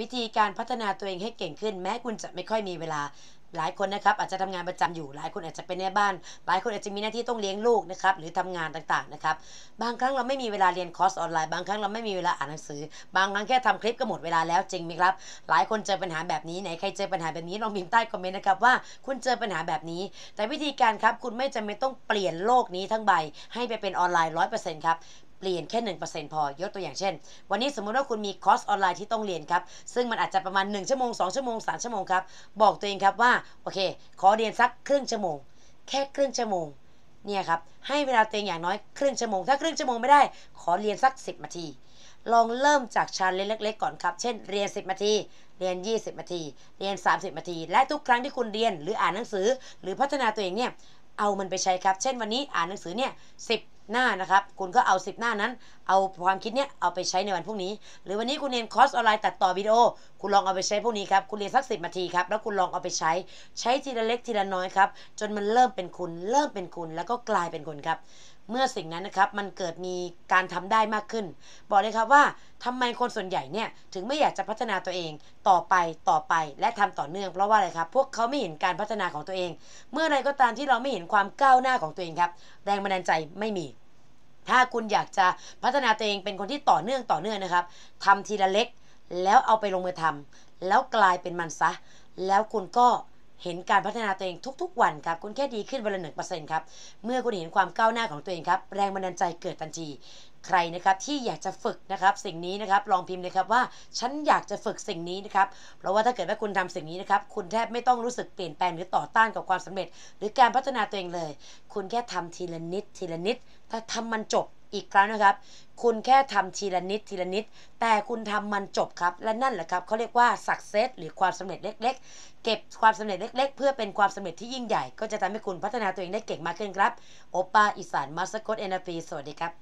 วิธีการพัฒนาตัวเองให้เก่งขึ้น แม้คุณจะไม่ค่อยมีเวลา หลายคนนะครับอาจจะทำงานประจำอยู่หลายคนอาจจะเป็นแม่บ้าน หลายคนอาจจะมีหน้าที่ต้องเลี้ยงลูกนะครับหรือทำงานต่างๆนะครับบางครั้งเราไม่มีเวลาเรียนคอร์สออนไลน์บางครั้งเราไม่มีเวลาอ่านหนังสือ บางครั้งแค่ทำคลิปก็หมดเวลาแล้วจริงไหมครับ หลายคนเจอปัญหาแบบนี้ไหนใครเจอปัญหาแบบนี้ลองพิมพ์ใต้คอมเมนต์นะครับว่า คุณเจอปัญหาแบบนี้ แต่วิธีการครับคุณไม่จำเป็นต้องเปลี่ยนโลกนี้ทั้งใบ ให้ไปเป็นออนไลน์ร้อยเปอร์เซ็นต์ครับเปลี่ยนแค่1%พอยกตัวอย่างเช่น วันนี้สมมุติว่าคุณมีคอร์สออนไลน์ที่ต้องเรียนครับซึ่งมันอาจจะประมาณ1ชั่วโมง2ชั่วโมง3ชั่วโมงครับบอกตัวเองครับว่าโอเค ขอเรียนสักครึ่งชั่วโมง แค่ครึ่งชั่วโมงเนี่ยครับให้เวลาตัวเองอย่างน้อยครึ่งชั่วโมง ถ้าครึ่งชั่วโมงไม่ได้ ขอเรียนสัก 10นาทีลองเริ่มจากชาเลนจ์เล็กๆก่อนครับ เช่นเรียน 10นาทีเรียน 20นาที เรียน 30นาที และทุกครั้งที่คุณเรียนหรืออ่านหนังสือ หรือพัฒนาตัวเองเนี่ยเอามันไปใช้ครับ เช่นวันนี้อ่านหนังสือเนี่ย10หน้านะครับคุณก็เอา10หน้านั้น เอาความคิดเนี้ยเอาไปใช้ในวันพรุ่งนี้ หรือวันนี้คุณเรียนคอร์สออนไลน์ ตัดต่อวิดีโอคุณลองเอาไปใช้พวกนี้ครับคุณเรียนสักสิบนาทีครับแล้วคุณลองเอาไปใช้ใช้ทีละเล็กทีละน้อยครับ จนมันเริ่มเป็นคุณเริ่มเป็นคุณแล้วก็กลายเป็นคุณครับ เมื่อสิ่งนั้นนะครับมันเกิดมีการทำได้มากขึ้น บอกเลยครับว่าทำไมคนส่วนใหญ่เนี่ยถึงไม่อยากจะพัฒนาตัวเองต่อไปต่อไปและทำต่อเนื่องเพราะว่าอะไรครับ พวกเขาไม่เห็นการพัฒนาของตัวเอง เมื่อไรก็ตามที่เราไม่เห็นความก้าวหน้าของตัวเองครับแรงบันดาลใจไม่มีถ้าคุณอยากจะพัฒนาตัวเองเป็นคนที่ต่อเนื่องต่อเนื่องนะครับทำทีละเล็ก แล้วเอาไปลงมือทำแล้วกลายเป็นมันซะ แล้วคุณก็เห็นการพัฒนาตัวเองทุกๆวันครับคุณแค่ดีขึ้นวันละหนึ่งเปอร์เซ็นต์ครับเมื่อคุณเห็นความก้าวหน้าของตัวเองครับแรงบันดาลใจเกิดทันที ใครนะครับที่อยากจะฝึกนะครับสิ่งนี้นะครับลองพิมพ์เลยครับว่าฉันอยากจะฝึก สิ่งนี้นะครับเพราะว่าถ้าเกิดว่าคุณทำสิ่งนี้นะครับคุณแทบไม่ต้องรู้สึกเปลี่ยนแปลงหรือต่อต้านกับความสำเร็จ หรือการพัฒนาตัวเองเลย คุณแค่ทำทีละนิดทีละนิดถ้าทำมันจบอีกครั้งนะครับ คุณแค่ทำทีละนิดทีละนิด แต่คุณทำมันจบครับ และนั่นแหละครับ เขาเรียกว่าสักเซสหรือความสำเร็จเล็ก ๆ เก็บความสำเร็จเล็ก ๆ เพื่อเป็นความสำเร็จที่ยิ่งใหญ่ ก็จะทำให้คุณพัฒนาตัวเองได้เก่งมากขึ้นครับ โอป้าอิสานมาสโคตเอ็นฟีสวัสดีครับ